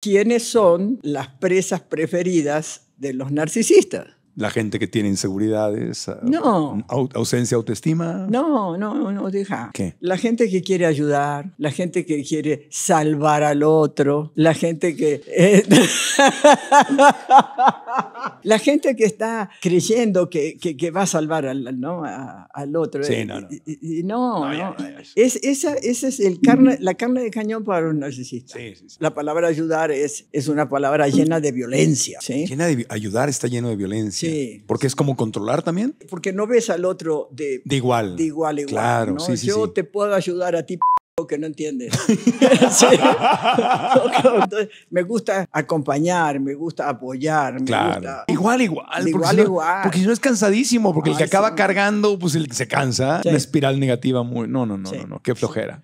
¿Quiénes son las presas preferidas de los narcisistas? La gente que tiene inseguridades. Ah, no. ausencia de autoestima. No, no, no, deja. ¿Qué? La gente que quiere ayudar, la gente que quiere salvar al otro, la gente que... Eh, La gente que está creyendo que, que, va a salvar al, ¿no? al otro. Sí, eh, no, no. no, Es, esa, esa es el carne, la carne de cañón para un narcisista. la palabra ayudar es, es una palabra llena de violencia. Llena de, ayudar está lleno de violencia. Porque es como controlar también. Porque no ves al otro de, igual. De igual, igual. Claro, Yo te puedo ayudar a ti, que no entiendes. me gusta acompañar, me gusta apoyar. Me gusta... Igual, igual. Igual, Porque si no es cansadísimo, porque el que acaba cargando, pues el que se cansa. una espiral negativa muy... No, no, no, no, no, qué flojera.